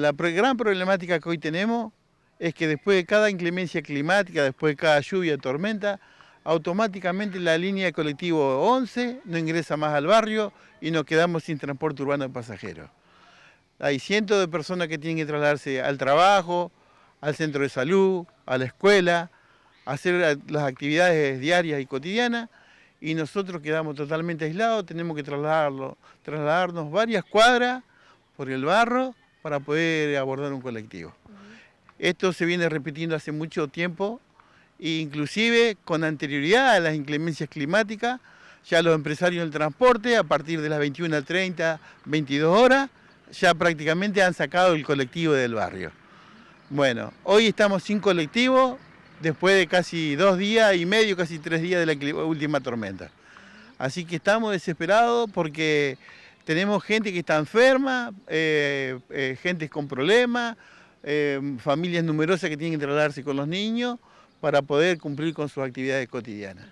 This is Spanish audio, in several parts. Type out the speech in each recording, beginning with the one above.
La gran problemática que hoy tenemos es que después de cada inclemencia climática, después de cada lluvia, tormenta, automáticamente la línea de colectivo 11 no ingresa más al barrio y nos quedamos sin transporte urbano de pasajeros. Hay cientos de personas que tienen que trasladarse al trabajo, al centro de salud, a la escuela, hacer las actividades diarias y cotidianas y nosotros quedamos totalmente aislados, tenemos que trasladarnos varias cuadras por el barro para poder abordar un colectivo. Esto se viene repitiendo hace mucho tiempo, inclusive con anterioridad a las inclemencias climáticas, ya los empresarios del transporte a partir de las 21.30, 22 horas, ya prácticamente han sacado el colectivo del barrio. Bueno, hoy estamos sin colectivo, después de casi dos días y medio, casi tres días de la última tormenta. Así que estamos desesperados porque tenemos gente que está enferma, eh, eh, gente con problemas, eh, familias numerosas que tienen que trasladarse con los niños para poder cumplir con sus actividades cotidianas.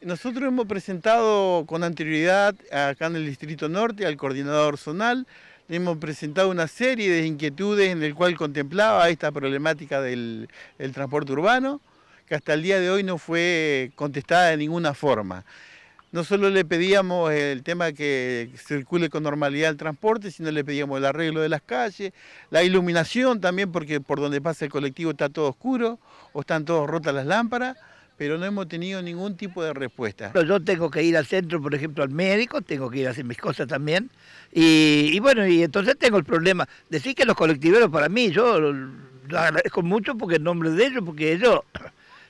Nosotros hemos presentado con anterioridad acá en el Distrito Norte al coordinador zonal, hemos presentado una serie de inquietudes en el cual contemplaba esta problemática del transporte urbano, que hasta el día de hoy no fue contestada de ninguna forma. No solo le pedíamos el tema que circule con normalidad el transporte, sino le pedíamos el arreglo de las calles, la iluminación también, porque por donde pasa el colectivo está todo oscuro o están todas rotas las lámparas, pero no hemos tenido ningún tipo de respuesta. Yo tengo que ir al centro, por ejemplo, al médico, tengo que ir a hacer mis cosas también, y, bueno, y entonces tengo el problema. Decir que los colectiveros para mí, yo los agradezco mucho porque en nombre de ellos, porque ellos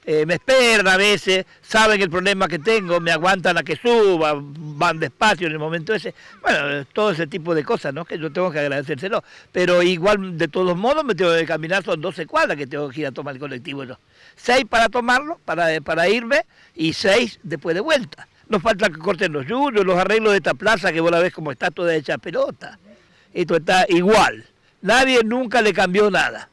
eh, me esperan a veces, saben el problema que tengo, me aguantan a que suba, van despacio en el momento ese. Bueno, todo ese tipo de cosas, ¿no? Que yo tengo que agradecérselo. Pero igual, de todos modos, me tengo que caminar, son 12 cuadras que tengo que ir a tomar el colectivo no Seis para tomarlo, para, para irme, y seis después de vuelta. Nos falta que corten los yuyos, los arreglos de esta plaza que vos la ves como está toda hecha pelota. Esto está igual. Nadie nunca le cambió nada.